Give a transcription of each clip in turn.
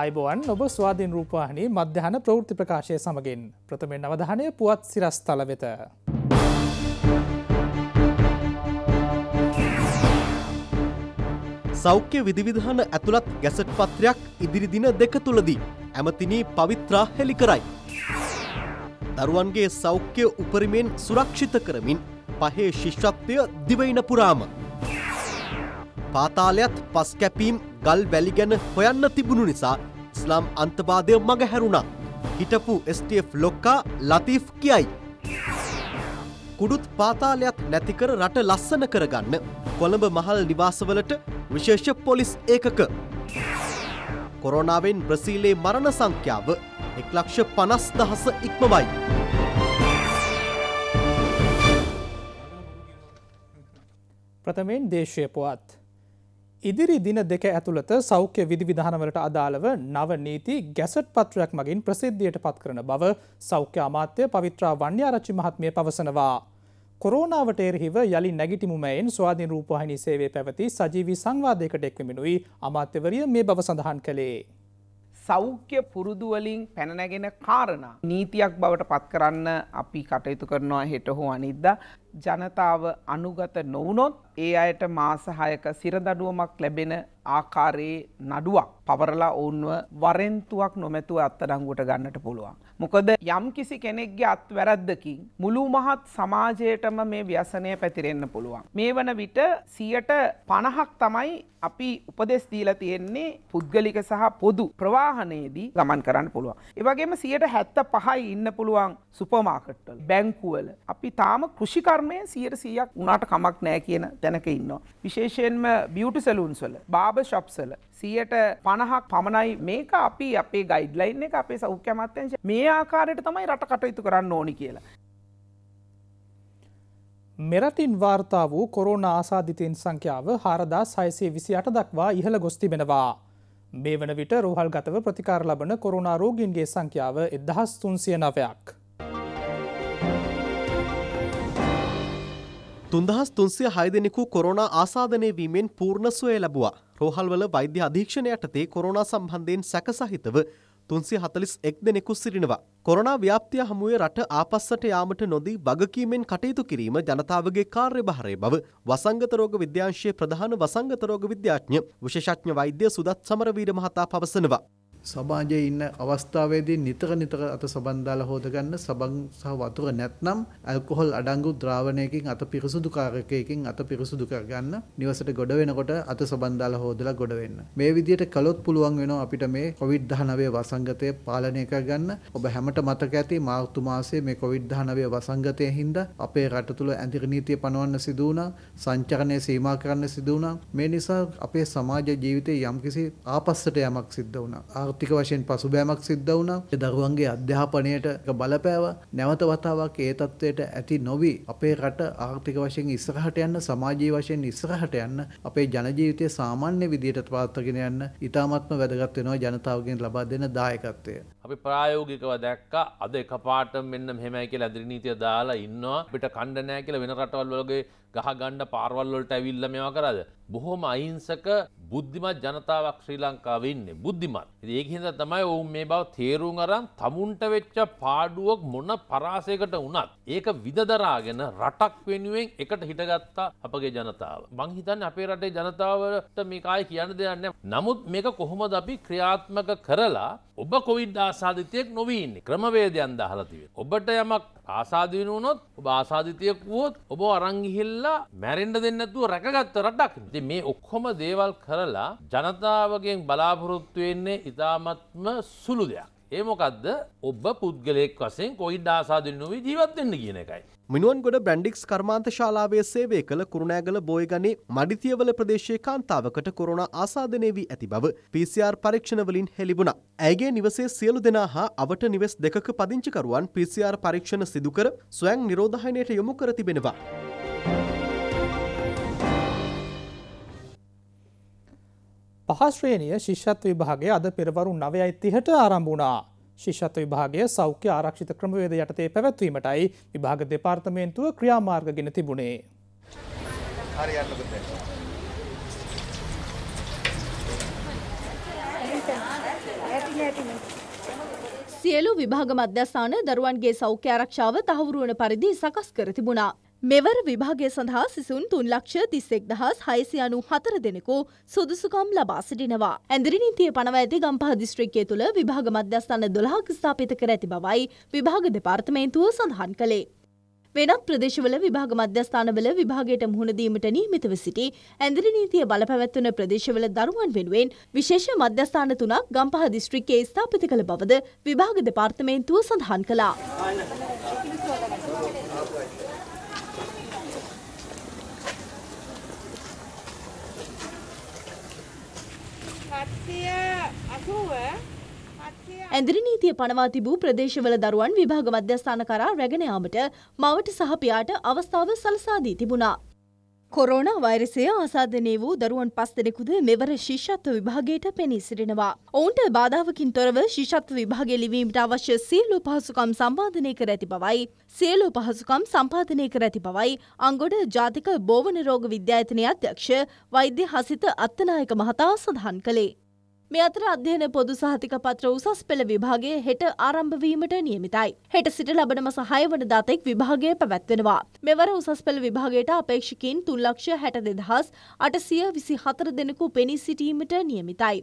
අයිබෝවන් ඔබ ස්වාධීන් රූපවාහිනි මධ්‍යහන ප්‍රෘති ප්‍රකාශය සමගින් ප්‍රථමෙන් අවධානය පුවත් සිරස් තල වෙත. සෞඛ්‍ය විදිවිධාන ඇතුළත් ගැසට් පත්‍රයක් ඉදිරිදින දෙක තුළදී ඇමතිනී පවිත්‍රා හෙළි කරයි. දරුවන්ගේ සෞඛ්‍ය උපරිමෙන් සුරක්ෂිත කරමින් පහේ ශිෂ්්‍රත්වය දිවයින පුරාම. පාතාලයත් පස් කැපීම් ගල් වැලි ගැන හොයන්න තිබුණු නිසා ස්ලාම් අන්තවාදය මඟ හැරුණා. හිටපු ස්ටF ලොක්කා ලතිීෆ් කියයි. කුඩුත් පාතාලයක් නැතිකර රට ලස්සන කරගන්න කොළඹ මහල් නිවාසවලට විශේෂ පොලිස් ඒකක. කොරෝනාවෙන් බ්‍රසීලේ මරණ සංඛ්‍යාව එක්ලක්ෂ පනස් දහස ඉක්මවයි. ප්‍රථමයෙන් දේශය පුවත්. ඉදිරි දින දෙක ඇතුළත සෞඛ්‍ය විධවිධානවලට අදාළව නව නීති ගැසට් පත්‍රයක් මගින් ප්‍රසිද්ධියට පත් කරන බව සෞඛ්‍ය අමාත්‍ය පවිත්‍රා වන්‍යාරච්චි මහත්මිය පවසනවා. කොරෝනාවට එරහිව යළි නැගිටිමුමයින් ස්වාධීන් රූපවාහිනි සේවය පැවති සජීවී සංවාදයකට එක්වමිනුයි අමාත්‍යවරිය මේ බව සඳහන් කළේ. සෞඛ්‍ය පුරුදුවලින් පැනනැගෙන කාරණා. නීතියක් බවට පත් කරන්න අපි කටයුතු කරනවා හෙට හෝ අනිද්ද. ජනතාව අනුගත නොවනොත් ඒ අයට මාසහයක සිරදඩුවමක් ලැබෙන ආකාරයේ නඩුවක් පවරලා ඔවුන්ව වරෙන්තුවක් නොමැතුව අත්තඩංගුවට ගන්නට පුළුවන්. මොකද යම් කිසි කෙනෙක්ගේ අත් වැරද්දකින් මුළු මහත් සමාජයටම මේ ව්‍යසනය පැතිරෙන්න පුළුවන්. මේ වන විට සියට පණහක් තමයි අපි උපදෙස් දීලා තියෙන්නේ පුද්ගලික සහ පොදු ප්‍රවාහනයේදී ගමන් කරන්න පුළුවන්. ඒ වගේම 75යි ඉන්න පුළුවන් සුපර් මාකට් වල, බැංකුවල. අපි තාම කෘෂිකර්මයේ 100ක් උනාට කමක් නැහැ කියන තැනක ඉන්නවා. විශේෂයෙන්ම බියුටි සැලූන්ස් වල, බාබර් ෂොප්ස් වල 150ක් පමණයි මේක අපි අපේ ගයිඩ්ලයින් එක අපේ සෞඛ්‍ය අමාත්‍යාංශය මේ ආකාරයට තමයි රට කටයුතු කරන්න ඕනි කියලා. මෙරටින් වාර්තා වූ කොරෝණ ආසාධිතයෙන් සංඛ්‍යාව හාරදා සයිසේ විසි අට දක්වා ඉහළ ගොස්තිබෙනවා. මේ වන විට රෝහල් ගතව ප්‍රතිකාර ලබන කොරුණාරෝගීන්ගේ සංඛ්‍යාව එදහස් තුන්සිය නවයක්. තුන්දහස් තුන්සිය හයදෙනෙකු කොරෝණ ආසාධනය වීමෙන් පූර්ණස්වය ලැබවා. රෝහල්වල වෛද්‍ය අධීක්ෂණ යටතේ කොරෝනා සම්බන්ධයෙන් සැක සහිතව තුන්සිය හතලිස් එක් දෙනෙකු සිටිනවා. කොරනා ව්‍යාප්තිය හමුවේ රට ආපස්සට යාමට නොදී වගකීමෙන් කටයුතු කිරීම ජනතාවගේ කාර්යභාරය බව වසංගත රෝග විද්‍යාංශයේ ප්‍රධාන වසංගත රෝග විද්‍යාඥ විශේෂඥ වෛද්‍ය සුදත් සමරවීර මහතා පවසනවා. සමාජයේ ඉන්න අවස්ථාවේදී නිතර නිතර අත සබන් දාලා හොද ගන්න සබන් සහ වතුර නැත්නම් ඇල්කොහොල් අඩංගු ද්‍රාවණයකින් අත පිරිසුදු කාරකයකින් අත පිරිසුදු කර ගන්න නිවසට ගොඩ වෙනකොට අත සබන් දාලා හොදලා ගොඩ වෙන්න මේ විදිහට කළොත් පුළුවන් වෙනවා අපිට මේ කොවිඩ්-19 වසංගතය පාලනය කරගන්න ඔබ හැමට මතක ඇති මාර්තු මාසයේ මේ කොවිඩ්-19 වසංගතය හින්දා අපේ රට තුල ඇඳිර නීතිය පනවන්න සිදු වුණා සංචරණය සීමා කරන්න සිදු වුණා මේ නිසා අපේ සමාජ ජීවිතයේ යම්කිසි ආපස්සට යමක් සිද්ධ වුණා ආර්ථික වශයෙන් පසුබෑමක් සිද්ධ වුණා. දරුවන්ගේ අධ්‍යාපනයට බලපෑවා. නැවත වතාවක් ඒ තත්ත්වයට ඇති නොවි අපේ රට ආර්ථික වශයෙන් ඉස්සරහට යන්න සමාජීය වශයෙන් ඉස්සරහට යන්න අපේ ජන ජීවිතය සාමාන්‍ය විදියට පවත්වාගෙන යන්න ඉතාමත්ම වැදගත් වෙනවා ජනතාවගෙන් ලබා දෙන දායකත්වය. අපි ප්‍රායෝගිකව දැක්ක අද එක පාට මෙන්න මෙහෙමයි කියලා ඇදිරි නීතිය දාලා ඉන්නවා අපිට කණ්ඩ නෑ කියලා වෙන රටවල් වලගේ ගහ ගන්න පාරවල් වලට ඇවිල්ලා මේවා කරාද බොහොම අහිංසක බුද්ධිමත් ජනතාවක් ශ්‍රී ලංකාව ඉන්නේ බුද්ධිමත් ඒක හිද තමයි ඔවුන් මේ බව තේරුම් අරන් තමුන්ට වෙච්ච පාඩුවක් මොන පරාසයකට වනත් ඒක විදදරාගෙන රටක් වෙනුවෙන් එකට හිටගත්තා අපගේ ජනතාව මංහිතන් අපේ රටේ ජනතාවට මේකාය කියන්න දෙයන්න නමුත් මේක කොහොමද අපි ක්‍රියාත්මක කරලා ඔබ කොවිඩ් ආසාධිතයෙක් නොවීන්නේ ක්‍රමවේදයන් දහලතිවේ. ඔබට යමක් ආසාධීන වනොත් ඔබ ආසාධිතයක් වුවොත් ඔබ අරංගිහිල්ලා මැරෙන්ඩ දෙන්නතුව රැකගත්ත රටක් මේ ඔක්කොම දේවල් කර සරලා ජනතාවගෙන් බලාපොරොත්තු වෙන්නේ ඉතාමත්ම සුළු දෙයක්. ඒ මොකක්ද ඔබ පුද්ගලයෙක් වසෙන් කොයිඩ් ආසාදනුවේ ජීවත්වෙන්න කියන එකයි. මිනුවන් ගොඩ බ්‍රන්ඩික්ස් කර්මාන්ත ශාලාවේ සේවය කළ කුරුණෑගල බෝයගනි මඩිතියවල ප්‍රදේශයේ කාන්තාවකට කොරුණ ආසාධනය වී ඇති බව PCR පරීක්ෂණවලින් හෙළිබුණා. ඇගේ නිවසේ සියලු දෙනා හා අවට නිවෙස් දෙකක පදිංචිකරුවන් PCR පරීක්ෂණ සිදුකර ස්වයන් නිරෝධහනයට යොමු කර තිබෙනවා. පහශ්‍රේණිය ශිෂ්‍යත් විභාගේ අද පෙරවරු නවයයි තිහට ආරම්භුණා. ශිෂ්‍යත් විභාගේ සෞඛ්‍ය ආරක්ෂිත ක්‍රමවේද යටතේ පැවැත්වීමටයි විභාග දෙපාර්තමේන්තුව ක්‍රියාමාර්ග ගෙන තිබුණේ. සියලු විභාග මධ්‍යස්ථාන දරුවන්ගේ සෞඛ්‍ය ආරක්ෂාව තහවුරුවන පරිදි සකස් කර තිබුණා. මෙවර විභාගය සඳහා සිසුන් තුන් ලක්ෂ තිස්සෙක් දහස් හයසි අනු හතර දෙනෙකු සුදුසුකම් ලබා සිටිනවා. ඇඳරි නීතිය පනව ඇති ගම්පහ දිස්ත්‍රික්කය තුළ විභාග මධ්‍යස්ථාන දොළහක් ස්ථාපිත කර ඇති බවයි විභාග දෙපාර්තමේන්තුව සඳහන් කළේ. වෙනත් ප්‍රදේශවල විභාග මධ්‍යස්ථානවල විභාගයට මුහුණදීමට නියමිතව සිටි ඇඳරි නීතිය බලපැවැත්වන ප්‍රදේශවල දරුවන් වෙනුවෙන් විශේෂ මධ්‍යස්ථාන තුනක් ගම්පහ දිස්ත්‍රික්කයේ ස්ථාපිත කළ බවද විභාග දෙපාර්තමේන්තුව සඳහන් කළා. ඇඳරි නීතිය පනවා තිබූ ප්‍රදේශවල දරුවන් විභාග මධ්‍යස්ථාන කරා රැගෙන යාමට මවට සහ පියාට අවස්ථාව සලසා දී තිබුණා. කොරෝනා වෛරසය ආසාධනය වූ දරුවන් පස් දෙනෙකුද මෙවර ශිෂ්‍යත්ව විභාගයට පෙනී සිටිනවා. ඔවුන්ට බාධාවකින් තොරව ශිෂ්‍යත්ව විභාගය ලිවීමට අවශ්‍ය සියලු පහසුකම් සම්පාධනය කර ඇති බවයි. සියලු පහසුකම් සම්පාධනය කර ඇති බවයි අංගොඩ ජාතික බෝවන රෝග විද්‍යායතනය අධ්‍යක්ෂ වෛද්‍ය හසිත අත්තනායක මහතා සඳහන් කළේ. මේ අතර අධ්‍යයන පොදු සහතික පත්‍ර උසස් පෙළ විභාගය හෙට ආරම්භ වීමට නියමිතයි. හෙට සිට ලබන මස 6 වන දා තෙක් විභාගය පැවැත්වෙනවා. මෙවර උසස් පෙළ විභාගයට අපේක්ෂකයින් 3,62,824 දෙනෙකු පෙනී සිටීමට නියමිතයි.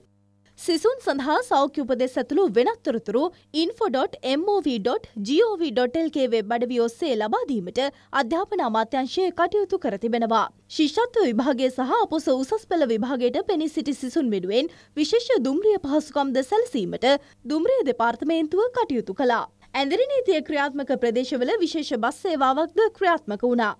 සිසුන් සඳහා සෞඛ්‍ය උපදෙස් ඇතුළු වෙනත් තොරතුරු info.mov.gov.lk වෙබ් අඩවි ඔස්සේ ලබා දීමට අධ්‍යාපන අමාත්‍යංශය කටයුතු කර තිබෙනවා. ශිෂ්‍යත්ව විභාගය සහ අපොස උසස් පෙළ විභාගයට පෙනී සිටි සිසුන් වෙනුවෙන් විශේෂ දුම්රිය පහසුකම්ද සැලසීමට දුම්රිය දෙපාර්තමේන්තුව කටයුතු කළා. ඇඳරි නීතිය ක්‍රියාත්මක ප්‍රදේශවල විශේෂ බස් සේවාවක්ද ක්‍රියාත්මක වුණා.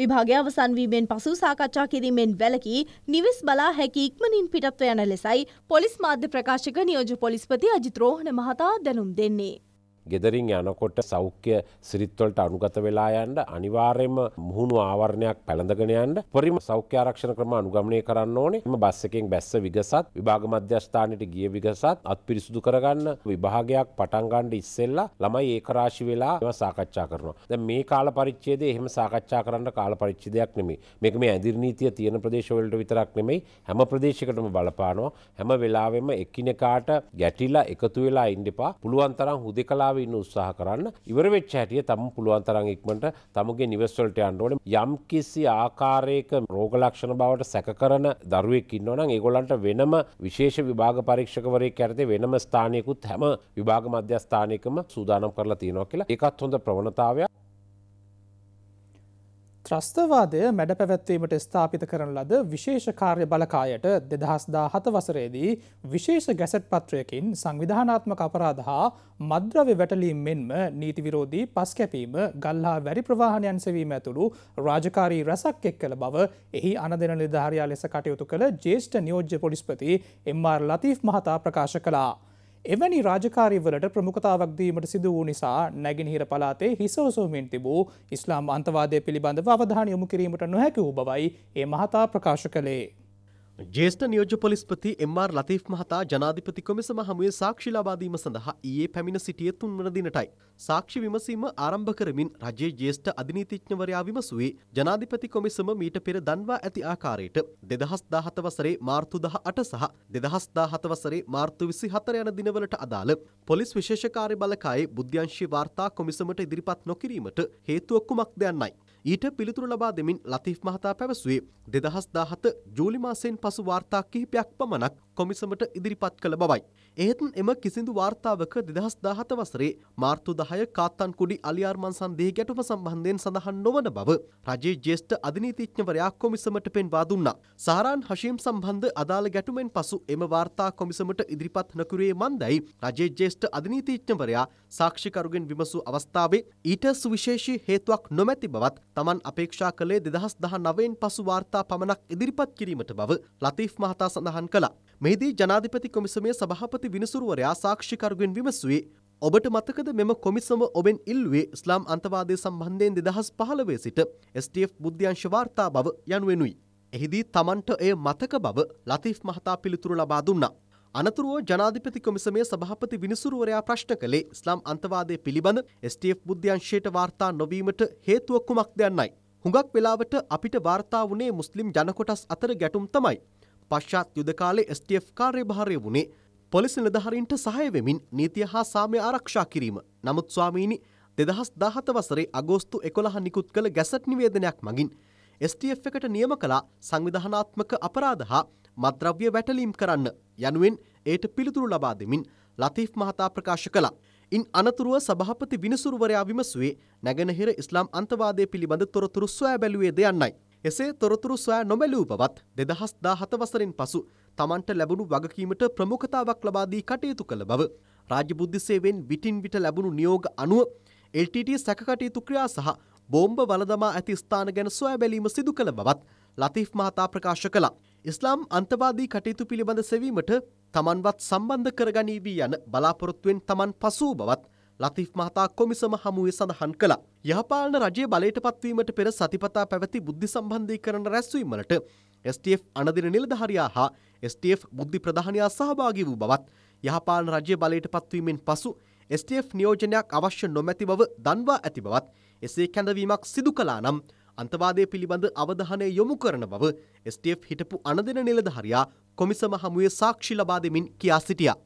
විභාගය අවසන්වීමෙන් පසු සාකච්ඡා කිරීමෙන් වැලකී නිවෙස් බලා හැකි ඉක්මනින් පිටත්ව යන ලෙසයි පොලිස් මාධ්‍ය ප්‍රකාශක නියෝජ පොලිස්පති අජිත් රෝහණ මහතා දැනුම් දෙන්නේ. ගෙදරින් යනකොට සෞඛ්‍ය සිරිත්වලට අනුගත වෙලා යන්න අනිවාර්යයෙන්ම මුහුණු ආවරණයක් පැළඳගෙන යන්න පරිම සෞඛ්‍ය ආරක්ෂණ ක්‍රම අනුගමනය කරන්න ඕනේ. එම බස් එකෙන් බැස්ස විගසත් විභාග මධ්‍යස්ථානෙට ගිය විගසත් අත්පිරිසුදු කරගන්න විභාගයක් පටන් ගන්න ඉස්සෙල්ලා ළමයි ඒකරාශි වෙලා ඒවා සාකච්ඡා කරනවා. දැන් මේ කාල පරිච්ඡේදයේ එහෙම සාකච්ඡා කරන්න කාල පරිච්ඡේදයක් නෙමෙයි. මේක මේ ඇඳිරි නීතිය තියෙන ප්‍රදේශවලට විතරක් නෙමෙයි හැම ප්‍රදේශයකටම බලපානවා. හැම වෙලාවෙම එකිනෙකාට ගැටිලා එකතු වෙලා ඉන්න එපා. පුළුවන් තරම් හුදෙකලා ලංකාව ඉන්න උත්සාහ කරන්න ඉවර වෙච්ච හැටිය තම පුළුවන් තරම් ඉක්මනට තමුගේ නිවෙස්වලට යන්න ඕනේ යම් කිසි ආකාරයක රෝග ලක්ෂණ බවට සැක කරන දරුවෙක් ඉන්නවා නම් ඒගොල්ලන්ට වෙනම විශේෂ විභාග පරීක්ෂකවරයෙක් යටතේ වෙනම ස්ථානයකුත් හැම විභාග මධ්‍යස්ථානයකම සූදානම් කරලා තියෙනවා කියලා ඒකත් හොඳ ප්‍රවණතාවයක් ත්‍රස්තවාදය මැඩ පැවැත්වීමට ස්ථාපිත කරන ලද විශේෂ කාර්ය බලකායට දෙදහස්දා හත වසරේදී විශේෂ ගැසට් පත්‍රයකින් සංවිධානාත්මක අපරාධ හා මද්‍රව්‍ය වැටලීම් මෙන්ම නීතිවිරෝධී පස් කැපීම ගල්හා වැරි ප්‍රවාහණයන් සෙවීම ඇතුළු රාජකාරී රැසක් එක් කළ බව එහි අනදෙන නිධාරයා ලෙස කටයුතු කළ ජේෂ්ඨ නියෝජ්‍ය පොලිස්පති එම්ආර් ලතීෆ් මහතා ප්‍රකාශ කලා. එවැනි රාජකාරීවලට ප්‍රමුඛතාවක් දීමට සිදු වූ නිසා නැගිනිහිර පලාතේ හිසෝසුමින් තිබූ ඉස්ලාම් අන්තවාදය පිළිබඳව අවධාන යොමු කිරීමට නොහැකි වූ බවයි ඒ මහතා ප්‍රකාශ කළේ. ජේෂ්ඨ නියෝජ්‍ය පොලිස්පති එම්.ආර්. ලතීෆ් මහතා ජනාධිපති කොමිසම හමුවේ සාක්ෂි ලබා දීම සඳහා ඊයේ පැමිණ සිටියේ තුන්වන දිනටයි. සාක්ෂි විමසීම ආරම්භ කරමින් රජයේ ජේෂ්ඨ අධිනීතිඥවරයා විමසුවේ ජනාධිපති කොමිසම මීට පෙර දන්වා ඇති ආකාරයට 2017 වසරේ මාර්තු 18 සහ 2017 වසරේ මාර්තු 24 යන දිනවලට අදාළ පොලිස් විශේෂ කාර්යබලකායේ බුද්ධ්‍යංශී වාර්තා කොමිසමට ඉදිරිපත් නොකිරීමට හේතුව කුමක්ද යන්නයි. ඊට පිළිතුරු ලබා දෙමින් ලතිෆ් මහතා පැවසුවේ දෙදහස් දාහත ජූලි මාසයෙන් පසු වාර්තා කිහිපයක් පමණක් කොමිසමට ඉදිරිපත් කළ බවයි. එහෙත් එම කිසිදු වාර්තාවක දෙදහස් දාහත වසරේ මාර්තු දහය කාත්තන්කුඩි අලියාර්මන් සන්දේ ගැටුම සම්බන්ධයෙන් සඳහන් නොවන බව රජයේ ජේෂ්ඨ අධිනීතිඥවරයා කොමිසමට පෙන්වා දුන්නා. සාරාන් හශීම් සම්බන්ධ අදාළ ගැටුමෙන් පසු එම වාර්තා කොමිසමට ඉදිරිපත් නොකරේ මන්දයි රජයේ ජේෂ්ඨ අධිනීතිඥවරයා සාක්ෂිකරුගෙන් විමසූ අවස්ථාවේ ඊට සුවිශේෂී හේතුවක් නොමැති බවත් තමන් අපේක්ෂා කළේ දෙදහස් දහ නවයෙන් පසු වාර්තා පමණක් ඉදිරිපත් කිරීමට බව ලතීෆ් මහතා සඳහන් කළා. මෙහිදී ජනාධිපති කොමිසමේ සභාපති විනිසුරුවරයා සාක්ෂිකරුගෙන් විමසුවේ ඔබට මතකද මෙම කොමිසම ඔබෙන් ඉල්ුවේ ඉස්ලාම් අන්තවාදය සම්බන්ධයෙන් දෙදහස් පහළවේ සිට STF බුද්ධ්‍යංශ වාර්තා බව යනුවෙනුයි. එහිදී තමන්ට එය මතක බව ලතිෆ් මහතා පිළිතුරු ලබා දුන්නා. අනතුරුව ජනාධිපති කොමිසමේ සභාපති විනිසුරුවරයා ප්‍රශ්න කළේ ඉස්ලාම් අන්තවාදය පිළිබඳ ස්ටෆ් බුද්ධ්‍යංශයට වාර්තා නොවීමට හේතුව කුමක්ද යන්නයි. හුඟක් වෙලාවට අපිට වාර්තා වුණේ මුස්ලිම් ජනකොටස් අතර ගැටුම් තමයි. පශ්චාත් යුද කාලේ ස්ටෆ් කාර්යභාරය වුණේ පොලිසි නිලධහරින්ට සහය වෙමින් නීතිය හා සාමය ආරක්ෂා කිරීම. නමුත් ස්වාමීනි දෙදහස් දාහත වසරේ අගෝස්තු එකොළහ නිකුත් කළ ගැසට් නිවේදනයක් මගින්. ස්ටF එකට නියම කලා සංවිධානාත්මක අපරාධ හා මත්ද්‍රව්‍ය වැටලීම් කරන්න යනුවෙන් ඒට පිළිතුරු ලබා දෙමින් ලතීෆ් මහතා ප්‍රකාශ කළා. ඉන් අනතුරුව සභාපති විනිසුරුවරයා විමසුවේ නැගෙනහිර ඉස්ලාම් අන්තවාදය පිළිබඳ තොරතුරු සොයා බැලුවේද යන්නයි. එසේ තොරතුරු සොයා නොබැලූ බවත් 2017 වසරෙන් පසු තමන්ට ලැබුණු වගකීමට ප්‍රමුඛතාවක් ලබා දී කටයුතු කළ බව රාජ්‍ය බුද්ධි සේවයෙන් විටින් විට ලැබුණු නියෝග අනුව LTT සැකකටයුතු ක්‍රියා සහ බෝම්බ වලදමා ඇති ස්ථාන ගැන සොයා බැලීම සිදු කළ බවත් ලතීෆ් මහතා ප්‍රකාශ කළා. ඉස්ලාම් අන්තවාදී කටයුතු පිළිබඳ සෙවීමට තමන්වත් සම්බන්ධ කරගනී වී යන බලාපොරොත්තුවෙන් තමන් පසූ බවත් ලතිෆ් මහතා කොමිසම හමුවේ සඳහන් කළා. යහපාලන රජයේ බලයට පත්වීමට පෙර සතිපතා පැවති බුද්ධි සම්බන්ධීකරණ රැස්වීමලට STF අනදින නිලධාරියා හා STF බුද්ධි ප්‍රධානයා සහභාගී වූ බවත් යහපාලන රජයේ බලයට පත්වීමෙන් පසු STF නියෝජනයක් අවශ්‍ය නොමැති බව දන්වා ඇති බවත් එසේ කැඳවීමක් සිදු කළා නම් අන්තවාදය පිළිබඳ අවධානය යොමු කරන බව STF හිටපු අනදෙන නිලධහරයා කොමිසම හමුවේ සාක්ෂි ලබා දෙමින් කියා සිටියා.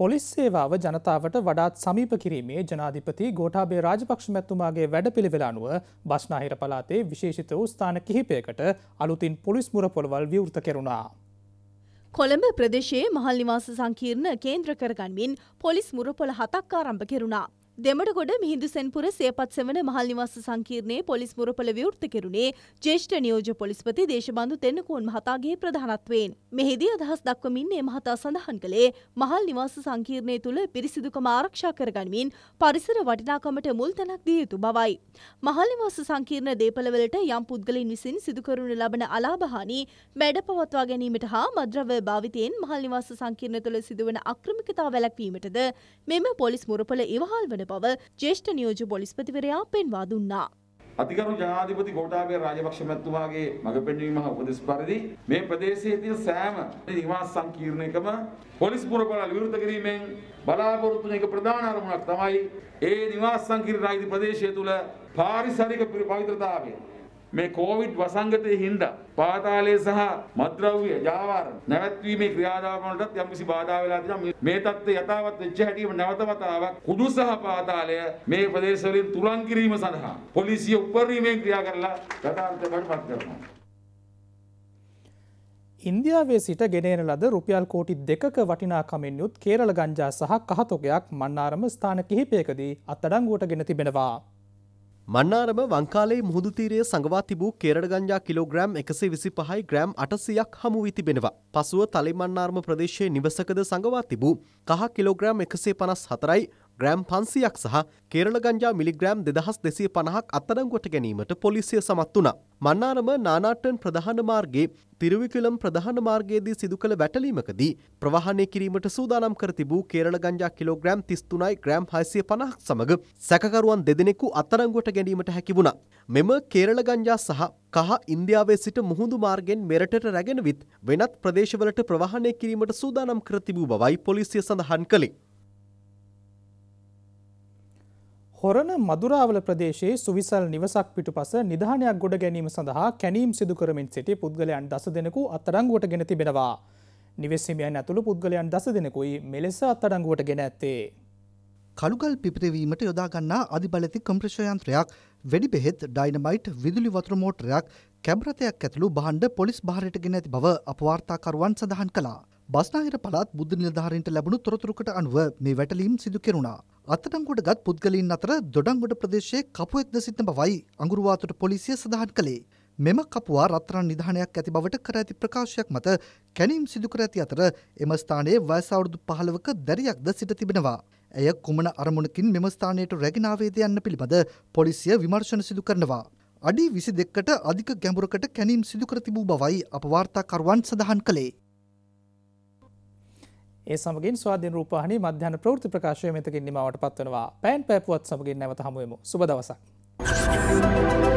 පොලිස් සේවාව ජනතාවට වඩාත් සමීප කිරීමේ ජනාධිපති ගෝටාබේ රාජපක්ෂ මැත්තුමාගේ වැඩපිළිවෙල අනුව බස්නාහිර පලාතේ විශේෂිත වූ ස්ථාන කිහිපයකට අලුතින් පොලිස් මුර පොළවල් විවෘත කෙරුණා. කොළඹ ප්‍රදේශයේ මහල් නිවාස සංකීර්ණ කේන්ද්‍ර කරගන්මින් පොලිස් මුරපොළ හතක් ආරම්භ කෙරුණා. දෙමටගොඩ මිහිදු සැන්පුර සේපත් සෙවන මහල් නිවාස සංකීර්ණයේ පොලිස් මුරපල විවෘත කෙරුණේ ජේෂ්ඨ නියෝජ පොලිස්පති දේශබන්ධු තෙන්නකෝන් මහතාගේ ප්‍රධානත්වයෙන්. මෙහිදී අදහස් දක්වමින් ඒ මහතා සඳහන් කළේ මහල් නිවාස සංකීර්ණය තුළ පිරිසිදුකම ආරක්ෂා කරගනිමින් පරිසර වටිනාකමට මුල් තැනක් දිය යුතු බවයි. මහල් නිවාස සංකීර්ණ දේපළවලට යම් පුද්ගලින් විසින් සිදුකරනු ලබන අලාභහානි මැඩ පවත්වා ගැනීමට හා මද්‍රව්‍ය භාවිතයෙන් මහල් නිවාස සංකීර්ණ තුළ සිදුවන අක්‍රමිකතා වැලැක්වීමටද මෙම පොලිස් මුරපල ඉවහල් වන බව ජේෂ්ඨ නියෝජ්‍ය පොලිස්පතිවරයා පෙන්වා දුන්නා. අතිගරු ජනාධිපති ගෝඨාභය රාජපක්ෂ මැතිතුමාගේ මඟ පෙන්වීම හා උපදෙස් පරිදි මේ ප්‍රදේශයේ තියෙන සෑම නිවාස සංකීර්ණයකම පොලිස් පුරබල විරුද්ධ කිරීමෙන් බලාපොරොත්තු වෙන එක ප්‍රධාන අරමුණක් තමයි ඒ නිවාස සංකීර්ණ ප්‍රදේශය තුළ පාරිසරික පවිත්‍රතාවය මේ කොවිඩ් වසංගතයේ හින්දා පාතාලය සහ මත්ද්‍රව්‍ය ජාවාරම් නැවැත්වීමේ ක්‍රියාදාමවලටත් යම්කිසි බාධා වෙලා තියෙනවා මේ තත්ත්වය යථාවත් වෙච්ච හැටිම නැවත වතාවක් කුඩු සහ පාතාලය මේ ප්‍රදේශවලින් තුරන් කිරීම සඳහා පොලිසිය උපරිමයෙන් ක්‍රියා කරලා යථාර්ථයට පත් කරනවා ඉන්දියාවේ සිට ගෙනෙන ලද රුපියල් කෝටි දෙකක වටිනාකමෙන් යුත් කේරළ ගංජා සහ කහතොගයක් මන්නාරම ස්ථාන කිහිපයකදී අත්අඩංගුවට ගෙන තිබෙනවා. මන්නාරම වංකාලේ මුහුදු තීරයේ සඟවා තිබූ කේරළ ගංජා කිලෝග්‍රෑම් 125යි ග්‍රෑම් 800ක් හමු වී තිබෙනවා. පසුව තලිමන්නාරම ප්‍රදේශයේ නිවසකද සඟවා තිබූ කහ කිලෝග්‍රෑම් 154යි ග්‍රෑම් පන්සියක් සහ කේරල ගංජා මිලිග්‍රෑම් දෙදහස් දෙසිය පණහක් අත්තරංගොට ගැනීමට පොලිසිය සමත් වුණා. මන්නාරම නානාට්ටන් ප්‍රධාන මාර්ගයේ තිරුවිකුලම් ප්‍රධාන මාර්ගයේදී සිදු කළ වැටලීමකදී ප්‍රවාහනය කිරීමට සූදානම් කර තිබූ කේරල ගංජා කිලෝග්‍රෑම් 33යි ග්‍රෑම් 650ක් සමග සැකකරුවන් දෙදෙනෙකු අත්තරංගොට ගැනීමට හැකි වුණා. මෙම කේරල ගංජා සහ කහ ඉන්දියාවේ සිට මුහුදු මාර්ගෙන් මෙරටට රැගෙනවිත් වෙනත් ප්‍රදේශවලට ප්‍රවාහනය කිරීමට සූදානම් කර තිබූ බවයි පොලිසිය සඳහන් කළේ. හොරණ මදුරාවල ප්‍රදේශයේ සුවිසල් නිවසක් පිටුපස නිධානයක් ගොඩ ගැනීම සඳහා කැනීම් සිදුකරමින් සිටි පුද්ගලයන් දස දෙනෙකු අත්තරංගුවට ගෙන තිබෙනවා. නිවෙස්හිමියන් ඇතුළු පුද්ගලයන් දස දෙනෙකුයි මෙලෙස අත්තරංගුවට ගෙන ඇත්තේ. කළුගල් පිපිටවීමට යොදාගන්නා අධිබලති කම්ප්‍රශයන්ත්‍රයක් වැඩි බෙහෙත් ඩයිනමයිට් විදුලි වතුර මෝටරයක් කැබ්රතයක් ඇතුළු බහන්ඩ පොලිස් භාරයට ගෙන ඇති බව අපවාර්තාකරුවන් සඳහන් කළා. බස්නාහිර පළත් බුද්ධ නිලධාරීන්ට ලැබුණු තොරතුරකට අනුව මේ වැටලීම් සිදු කෙරුණා. අත්තඩංගුවට ගත් පුද්ගලින් අතර දොඩංගොඩ ප්‍රදේශයේ කපුවෙක්ද සිටින බවයි අඟුරුවාතොට පොලිසිය සඳහන් කළේ. මෙම කපුවා රත්තරන් නිධානයක් ඇති බවට කර ඇති ප්‍රකාශයක් මත කැනීම් සිදු කර ඇති අතර එම ස්ථානයේ වයස අවුරුදු 15ක දැරියක්ද සිට තිබෙනවා. ඇය කුමන අරමුණකින් මෙම ස්ථානයට රැගෙන ආවේද යන්න පිළිබඳ පොලිසිය විමර්ශන සිදු කරනවා. අඩි 22කට අධික ගැඹුරකට කැනීම් සිදු කර තිබූ බවයි අප වාර්තාකරුවන් සඳහන් කළේ. ඒ සමගින් ස්වාධීන රූපවාහිනී මධ්‍යන ප්‍රවෘත්ති ප්‍රකාශය මෙතකින් නිමවට පත්වනවා. පෑන් පෑපුවත් සමගින් නැවත හමුවෙමු. සුබ දවසක්. Thank you.